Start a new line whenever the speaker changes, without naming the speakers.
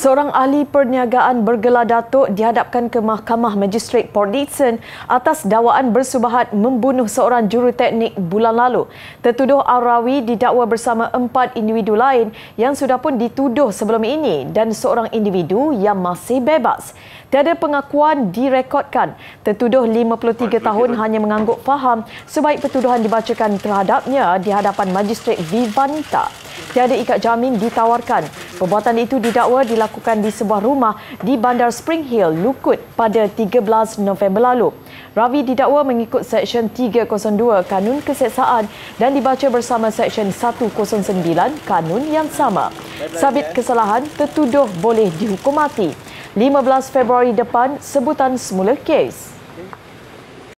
Seorang ahli perniagaan bergelar Datuk dihadapkan ke Mahkamah Magistrate Port Dickson atas dakwaan bersubahat membunuh seorang juruteknik bulan lalu. Tertuduh Arawi didakwa bersama empat individu lain yang sudah pun dituduh sebelum ini dan seorang individu yang masih bebas. Tiada pengakuan direkodkan. Tertuduh 53 tahun hanya mengangguk faham sebaik pertuduhan dibacakan terhadapnya di hadapan Magistrate Vivanta. Vivanta tiada ikat jamin ditawarkan. Perbuatan itu didakwa dilakukan di sebuah rumah di Bandar Spring Hill, Lukut pada 13 November lalu. Ravi didakwa mengikut Seksyen 302 Kanun Keseksaan dan dibaca bersama Seksyen 109 Kanun yang sama. Sabit kesalahan, tertuduh boleh dihukum mati. 15 Februari depan, sebutan semula kes.